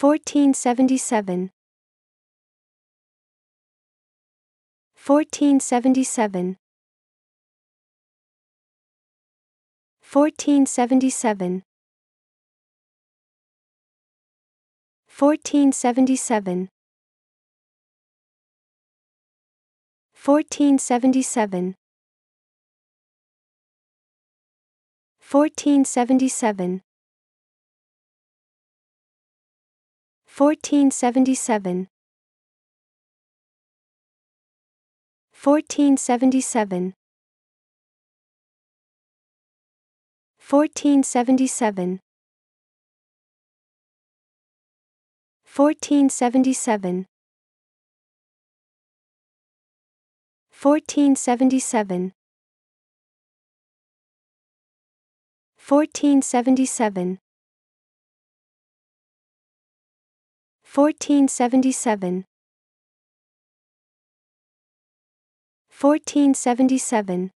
1477 1477 1477 1477 1477 1477 1477 1477 1477 1477 1477 1477 1477 1477